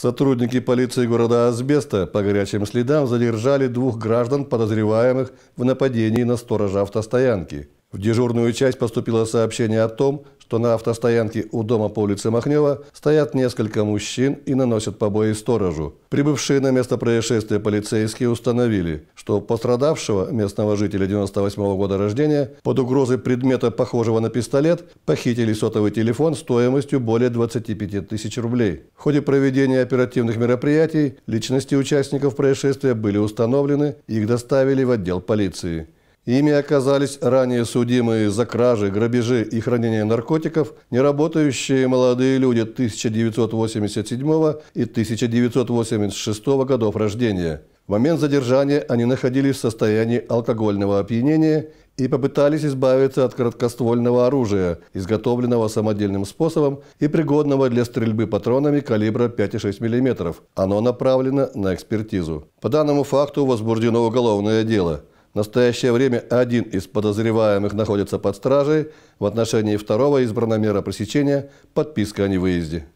Сотрудники полиции города Азбеста по горячим следам задержали двух граждан, подозреваемых в нападении на сторожа автостоянки. В дежурную часть поступило сообщение о том, что на автостоянке у дома по улице Махнева стоят несколько мужчин и наносят побои сторожу. Прибывшие на место происшествия полицейские установили, что пострадавшего, местного жителя 98 -го года рождения, под угрозой предмета, похожего на пистолет, похитили сотовый телефон стоимостью более 25 тысяч рублей. В ходе проведения оперативных мероприятий личности участников происшествия были установлены, и их доставили в отдел полиции. Ими оказались ранее судимые за кражи, грабежи и хранение наркотиков неработающие молодые люди 1987 и 1986 годов рождения. В момент задержания они находились в состоянии алкогольного опьянения и попытались избавиться от краткоствольного оружия, изготовленного самодельным способом и пригодного для стрельбы патронами калибра 5,6 мм. Оно направлено на экспертизу. По данному факту возбуждено уголовное дело – в настоящее время один из подозреваемых находится под стражей. В отношении второго избрана мера пресечения – подписка о невыезде.